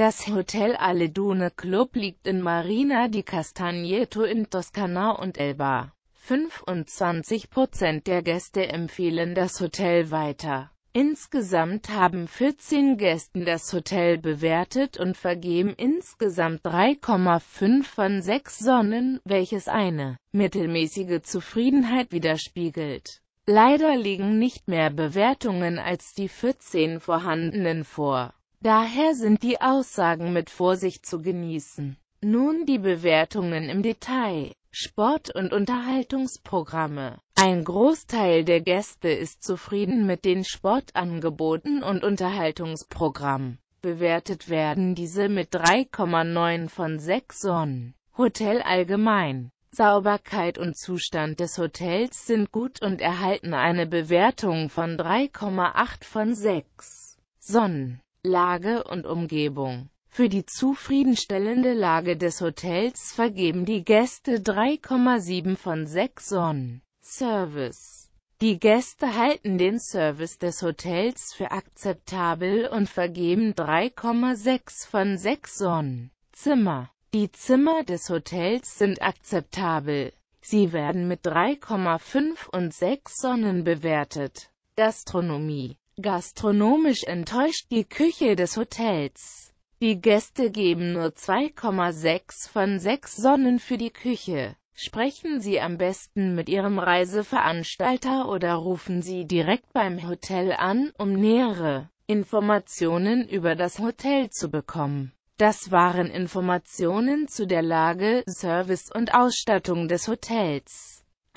Das Hotel Aledone Club liegt in Marina di Castagneto in Toscana und Elba. 25 der Gäste empfehlen das Hotel weiter. Insgesamt haben 14 Gästen das Hotel bewertet und vergeben insgesamt 3,5 von 6 Sonnen, welches eine mittelmäßige Zufriedenheit widerspiegelt. Leider liegen nicht mehr Bewertungen als die 14 vorhandenen vor. Daher sind die Aussagen mit Vorsicht zu genießen. Nun die Bewertungen im Detail. Sport- und Unterhaltungsprogramme. Ein Großteil der Gäste ist zufrieden mit den Sportangeboten und Unterhaltungsprogrammen. Bewertet werden diese mit 3,9 von 6 Sonnen. Hotel allgemein. Sauberkeit und Zustand des Hotels sind gut und erhalten eine Bewertung von 3,8 von 6 Sonnen. Lage und Umgebung. Für die zufriedenstellende Lage des Hotels vergeben die Gäste 3,7 von 6 Sonnen. Service Die Gäste halten den Service des Hotels für akzeptabel und vergeben 3,6 von 6 Sonnen. Zimmer Die Zimmer des Hotels sind akzeptabel. Sie werden mit 3,5 und 6 Sonnen bewertet. Gastronomie Gastronomisch enttäuscht die Küche des Hotels. Die Gäste geben nur 2,6 von 6 Sonnen für die Küche. Sprechen Sie am besten mit Ihrem Reiseveranstalter oder rufen Sie direkt beim Hotel an, um nähere Informationen über das Hotel zu bekommen. Das waren Informationen zu der Lage, Service und Ausstattung des Hotels.